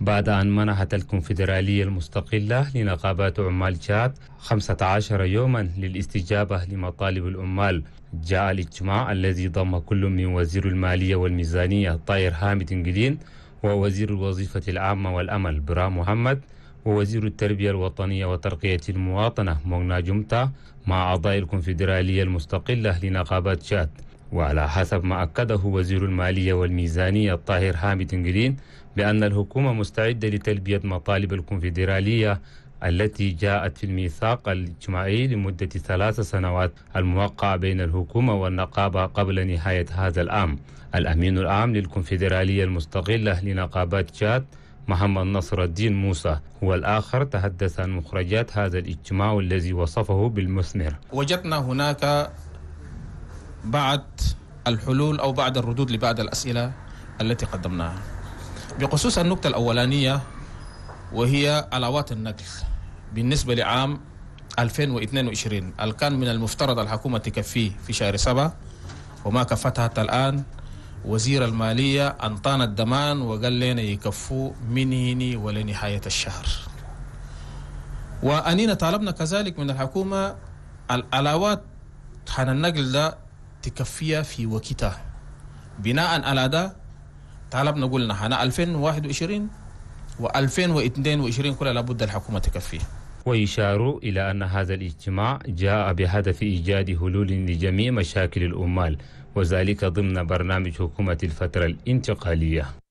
بعد أن منحت الكونفدرالية المستقلة لنقابات عمال تشاد 15 يوما للاستجابة لمطالب العمال جاء الاجتماع الذي ضم كل من وزير المالية والميزانية طاير هامد انجلين ووزير الوظيفة العامة والأمل برا محمد ووزير التربية الوطنية وترقية المواطنة مونا جمتا مع أعضاء الكونفدرالية المستقلة لنقابات شاد وعلى حسب ما أكده وزير المالية والميزانية الطاهر حامد إنجلين بأن الحكومة مستعدة لتلبية مطالب الكونفدرالية التي جاءت في الميثاق الاجتماعي لمدة ثلاث سنوات الموقع بين الحكومة والنقابة قبل نهاية هذا العام الأمين العام للكونفدرالية المستقلة لنقابات تشاد محمد نصر الدين موسى هو الآخر تحدث عن مخرجات هذا الاجتماع الذي وصفه بالمثمر وجدنا هناك بعد الحلول أو بعد الردود لبعض الأسئلة التي قدمناها بخصوص النقطة الأولانية وهي علاوات النقل بالنسبة لعام 2022 اللي كان من المفترض الحكومة تكفيه في شهر سبعة وما كفتها حتى الآن وزير المالية أنطانا الدمان وقال لنا يكفوا من هنا ولنهاية الشهر وأنينا طالبنا كذلك من الحكومة العلاوات حان النقل ده تكفيها في وقتها بناء على ده طالبنا قلنا هنا 2021 و2022 كلها لابد الحكومة تكفيها ويشار إلى أن هذا الاجتماع جاء بهدف إيجاد حلول لجميع مشاكل الأمال وذلك ضمن برنامج حكومة الفترة الانتقالية